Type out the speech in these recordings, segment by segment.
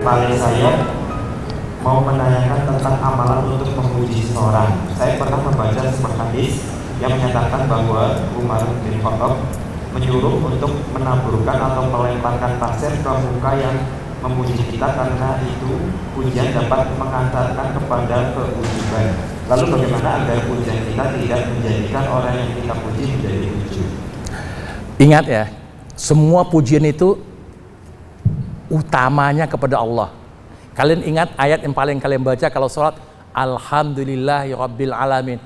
paling saya mau menanyakan tentang amalan untuk memuji seseorang. Saya pernah membaca sebuah hadis yang menyatakan bahwa Umar bin Khattab menyuruh untuk menaburkan atau melemparkan pasir ke muka yang memuji kita karena itu pujian dapat mengantarkan kepada keujuban. Lalu bagaimana agar pujian kita tidak menjadikan orang yang kita puji menjadi ujub? Ingat ya, semua pujian itu utamanya kepada Allah. Kalian ingat ayat yang paling kalian baca kalau sholat Alhamdulillah ya Rabbil Alamin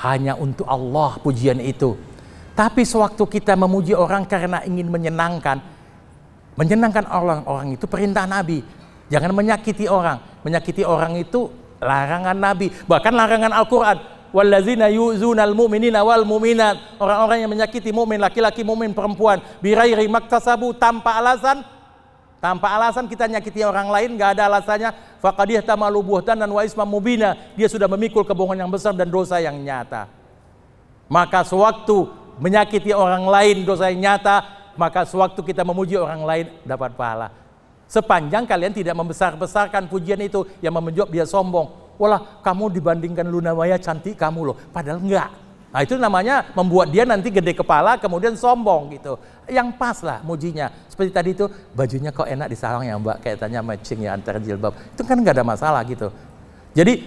hanya untuk Allah pujian itu. Tapi sewaktu kita memuji orang karena ingin menyenangkan, menyenangkan orang-orang itu perintah Nabi. Jangan menyakiti orang. Menyakiti orang itu larangan Nabi, bahkan larangan Al-Qur'an. Wallazina al mu'minina wal mu'minat. Orang-orang yang menyakiti mukmin laki-laki, mukmin perempuan, birairi maktasabu tanpa alasan tanpa alasan kita nyakiti orang lain, nggak ada alasannya. Fakadiyah tamalu buhtan dan waisma mubina. Dia sudah memikul kebohongan yang besar dan dosa yang nyata. Maka sewaktu menyakiti orang lain dosa yang nyata, maka sewaktu kita memuji orang lain dapat pahala. Sepanjang kalian tidak membesar-besarkan pujian itu yang menjawab dia sombong. wah kamu dibandingkan Luna Maya cantik kamu loh. Padahal enggak. Nah itu namanya membuat dia nanti gede kepala kemudian sombong gitu. Yang pas lah mujinya. Seperti tadi itu bajunya kok enak di sarang ya mbak kayak tanya matching ya antara jilbab. Itu kan gak ada masalah gitu. Jadi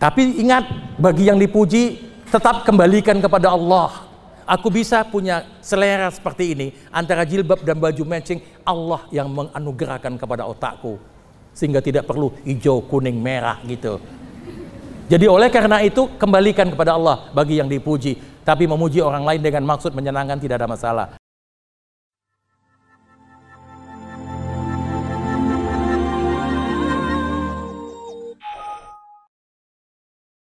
tapi ingat bagi yang dipuji tetap kembalikan kepada Allah. Aku bisa punya selera seperti ini antara jilbab dan baju matching Allah yang menganugerahkan kepada otakku sehingga tidak perlu hijau, kuning, merah gitu. Jadi oleh karena itu kembalikan kepada Allah bagi yang dipuji. Tapi memuji orang lain dengan maksud menyenangkan tidak ada masalah.